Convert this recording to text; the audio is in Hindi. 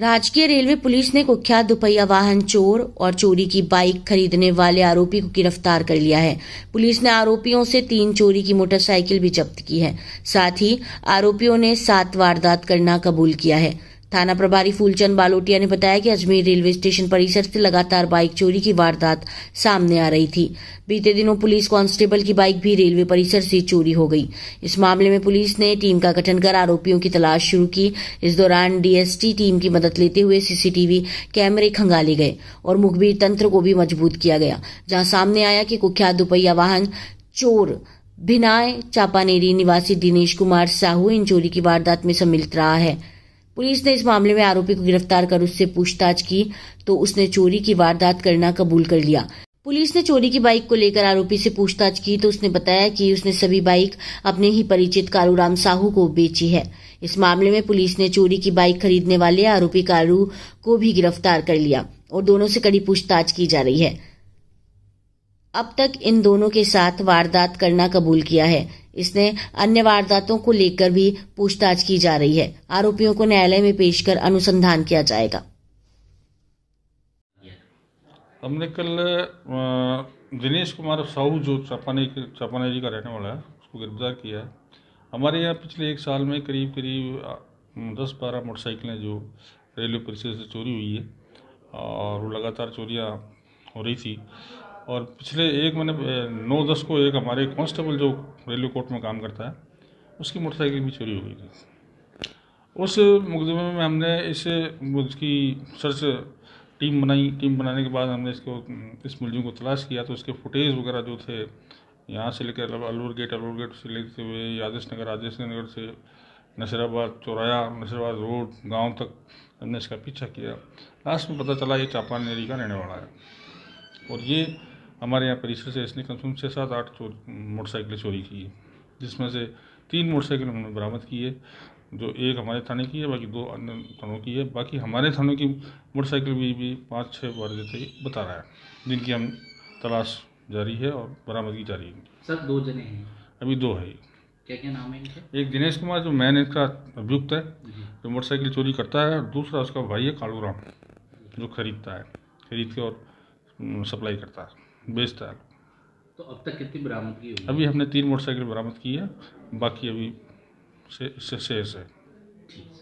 राजकीय रेलवे पुलिस ने कुख्यात दुपहिया वाहन चोर और चोरी की बाइक खरीदने वाले आरोपी को गिरफ्तार कर लिया है पुलिस ने आरोपियों से तीन चोरी की मोटरसाइकिल भी जब्त की है साथ ही आरोपियों ने सात वारदात करना कबूल किया है थाना प्रभारी फूलचंद बालोटिया ने बताया कि अजमेर रेलवे स्टेशन परिसर से लगातार बाइक चोरी की वारदात सामने आ रही थी बीते दिनों पुलिस कांस्टेबल की बाइक भी रेलवे परिसर से चोरी हो गई इस मामले में पुलिस ने टीम का गठन कर आरोपियों की तलाश शुरू की इस दौरान डीएसटी टीम की मदद लेते हुए सीसीटीवी कैमरे खंगाले गए और मुखबिर तंत्र को भी मजबूत किया गया जहां सामने आया कि कुख्यात दुपहिया वाहन चोर भिनाय चापानेरी निवासी दिनेश कुमार साहू इन चोरी की वारदात में सम्मिलित रहा है पुलिस ने इस मामले में आरोपी को गिरफ्तार कर उससे पूछताछ की तो उसने चोरी की वारदात करना कबूल कर लिया पुलिस ने चोरी की बाइक को लेकर आरोपी से पूछताछ की तो उसने बताया कि उसने सभी बाइक अपने ही परिचित कारूराम साहू को बेची है इस मामले में पुलिस ने चोरी की बाइक खरीदने वाले आरोपी कारू को भी गिरफ्तार कर लिया और दोनों से कड़ी पूछताछ की जा रही है अब तक इन दोनों के साथ वारदात करना कबूल किया है इसने अन्य वारदातों को लेकर भी पूछताछ की जा रही है आरोपियों को न्यायालय में पेश कर अनुसंधान किया जाएगा हमने कल दिनेश कुमार साहू जो चापाने चापाने जी का रहने वाला है उसको गिरफ्तार किया है हमारे यहाँ पिछले एक साल में करीब करीब दस बारह मोटरसाइकिलें जो रेलवे परिसर से चोरी हुई है और वो लगातार चोरियाँ हो रही थी और पिछले एक मैंने नौ दस को एक हमारे कांस्टेबल जो रेलवे कोर्ट में काम करता है उसकी मोटरसाइकिल भी चोरी हो गई थी उस मुकदमे में हमने इस उसकी सर्च टीम बनाई टीम बनाने के बाद हमने इसको इस मुलजिम को तलाश किया तो उसके फुटेज वगैरह जो थे यहाँ से लेकर अलवर गेट अलवर गेट से लेते हुए आदेश नगर आदेश नगर से नसराबाद चौराया नसराबाद रोड गांव तक हमने इसका पीछा किया लास्ट में पता चला ये नेरी का रहने वाला है और ये हमारे यहाँ परिसर से इसने कम से कम छः सात आठ मोटरसाइकिलें चोरी की है जिसमें से तीन मोटरसाइकिल हमने बरामद की है जो एक हमारे थाने की है बाकी दो अन्य थानों की है बाकी हमारे थानों की मोटरसाइकिल भी भी पाँच छः बार जैसे बता रहा है जिनकी हम तलाश जारी है और बरामदगी जारी है सर दो जने हैं अभी दो है क्या क्या नाम है इनके एक दिनेश कुमार जो मैन इनका अभियुक्त है जो मोटरसाइकिल चोरी करता है और दूसरा उसका भाई है कालूराम जो खरीदता है खरीद के और सप्लाई करता है बेचता तो अब तक कितनी बरामद की हुई अभी हमने तीन मोटरसाइकिल बरामद की है बाकी अभी से, से, से, से।